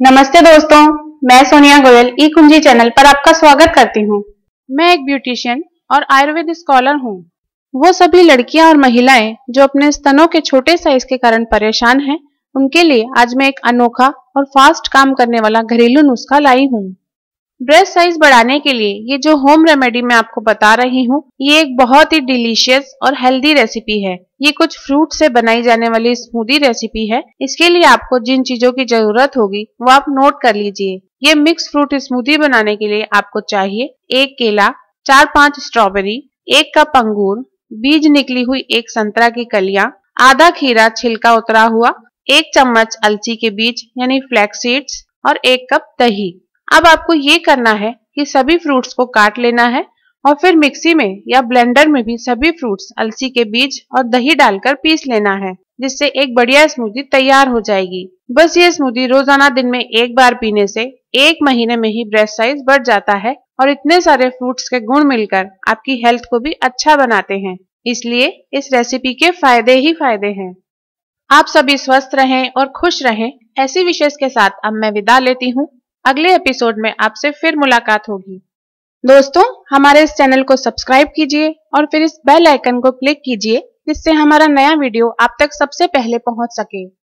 नमस्ते दोस्तों मैं सोनिया गोयल ई कुंजी चैनल पर आपका स्वागत करती हूँ मैं एक ब्यूटिशियन और आयुर्वेद स्कॉलर हूँ वो सभी लड़कियां और महिलाएं जो अपने स्तनों के छोटे साइज के कारण परेशान हैं, उनके लिए आज मैं एक अनोखा और फास्ट काम करने वाला घरेलू नुस्खा लाई हूँ ब्रेस्ट साइज बढ़ाने के लिए ये जो होम रेमेडी मैं आपको बता रही हूँ ये एक बहुत ही डिलीशियस और हेल्दी रेसिपी है ये कुछ फ्रूट से बनाई जाने वाली स्मूदी रेसिपी है इसके लिए आपको जिन चीजों की जरूरत होगी वो आप नोट कर लीजिए ये मिक्स फ्रूट स्मूदी बनाने के लिए आपको चाहिए एक केला चार पाँच स्ट्रॉबेरी एक कप अंगूर बीज निकली हुई एक संतरा की कलिया आधा खीरा छिलका उतरा हुआ एक चम्मच अलसी के बीज यानी फ्लैक्स सीड्स और एक कप दही अब आपको ये करना है कि सभी फ्रूट्स को काट लेना है और फिर मिक्सी में या ब्लेंडर में भी सभी फ्रूट्स अलसी के बीज और दही डालकर पीस लेना है जिससे एक बढ़िया स्मूदी तैयार हो जाएगी बस ये स्मूदी रोजाना दिन में एक बार पीने से एक महीने में ही ब्रेस्ट साइज बढ़ जाता है और इतने सारे फ्रूट्स के गुण मिलकर आपकी हेल्थ को भी अच्छा बनाते हैं इसलिए इस रेसिपी के फायदे ही फायदे है आप सभी स्वस्थ रहें और खुश रहें ऐसी विशेष के साथ अब मैं विदा लेती हूँ अगले एपिसोड में आपसे फिर मुलाकात होगी दोस्तों हमारे इस चैनल को सब्सक्राइब कीजिए और फिर इस बेल आइकन को क्लिक कीजिए जिससे हमारा नया वीडियो आप तक सबसे पहले पहुंच सके